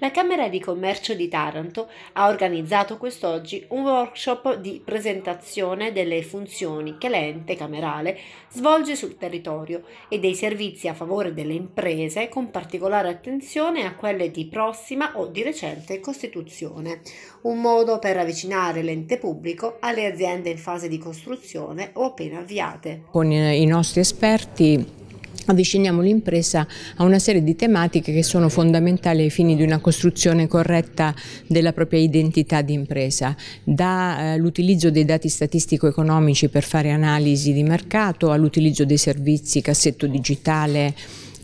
la Camera di Commercio di Taranto ha organizzato quest'oggi un workshop di presentazione delle funzioni che l'ente camerale svolge sul territorio e dei servizi a favore delle imprese con particolare attenzione a quelle di prossima o di recente costituzione, un modo per avvicinare l'ente pubblico alle aziende in fase di costruzione o appena avviate. Con eh, i nostri esperti avviciniamo l'impresa a una serie di tematiche che sono fondamentali ai fini di una costruzione corretta della propria identità di impresa, dall'utilizzo eh, dei dati statistico-economici per fare analisi di mercato all'utilizzo dei servizi, cassetto digitale,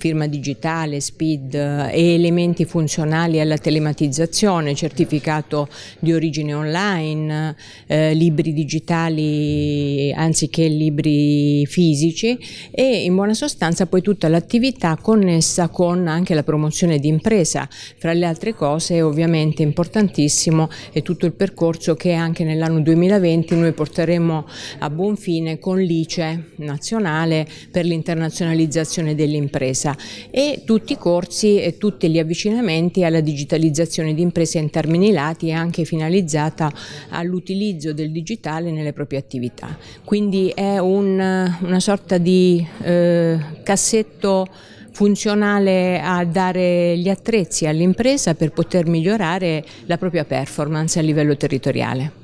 firma digitale, SPID eh, e elementi funzionali alla telematizzazione, certificato di origine online, eh, libri digitali anziché libri fisici e in buona sostanza poi tutta l'attività connessa con anche la promozione di impresa. Fra le altre cose ovviamente importantissimo è tutto il percorso che anche nell'anno 2020 noi porteremo a buon fine con l'ICE nazionale per l'internazionalizzazione dell'impresa e tutti i corsi e tutti gli avvicinamenti alla digitalizzazione di impresa in termini lati e anche finalizzata all'utilizzo del digitale nelle proprie attività. Quindi è un, una sorta di eh, cassetto funzionale a dare gli attrezzi all'impresa per poter migliorare la propria performance a livello territoriale.